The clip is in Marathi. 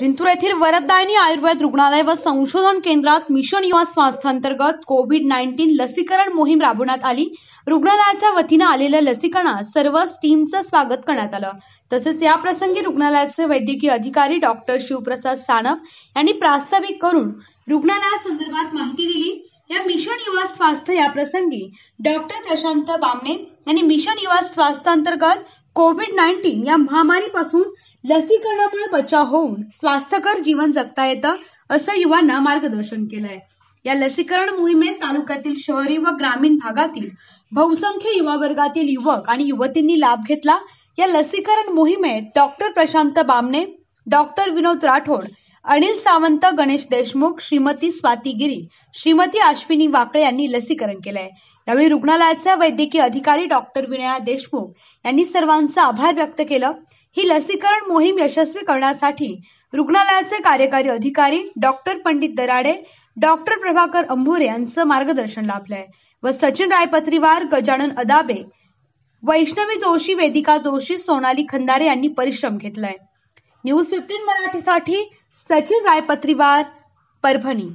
जिंतूर येथील वरदायनी आयुर्वेद रुग्णालय व संशोधन केंद्रात मिशन युवा अंतर्गत कोविड नाईन्टीन लसीकरण मोहीम राबवण्यात आली रुग्णालयाच्या वतीनं आलेल्या लसीकरणात सर्व टीमचं स्वागत करण्यात आलं तसेच या प्रसंगी रुग्णालयाचे वैद्यकीय अधिकारी डॉक्टर शिवप्रसाद सानप यांनी प्रास्ताविक करून रुग्णालयासंदर्भात माहिती दिली या मिशन युवा स्वास्थ्य या प्रसंगी डॉक्टर प्रशांत बामणे यांनी मिशन युवा स्वास्थ्य अंतर्गत कोविड नाईन्टीन या महामारीपासून लसीकरणामुळे बचाव होऊन स्वास्थ्यकर जीवन जगता येतं असं युवांना मार्गदर्शन केलंय या लसीकरण मोहिमेत तालुक्यातील शहरी व ग्रामीण भागातील बहुसंख्य युवा वर्गातील युवक आणि युवतींनी लाभ घेतला या लसीकरण मोहिमेत डॉक्टर प्रशांत बामणे डॉक्टर विनोद राठोड अनिल सावंत गणेश देशमुख श्रीमती स्वाती गिरी श्रीमती अश्विनी वाकळे यांनी लसीकरण केलंय यावेळी रुग्णालयाचे वैद्यकीय अधिकारी डॉक्टर विनया देशमुख यांनी सर्वांचा आभार व्यक्त केलं ही लसीकरण मोहीम यशस्वी करण्यासाठी रुग्णालयाचे कार्यकारी अधिकारी डॉक्टर पंडित दराडे डॉक्टर प्रभाकर अंभोरे यांचं मार्गदर्शन लाभलंय व सचिन रायपत्रीवार गजानन अदाबे वैष्णवी जोशी वेदिका जोशी सोनाली खंदारे यांनी परिश्रम घेतलाय न्यूज फिफ्टीन मराठीसाठी सचिन राय परभणी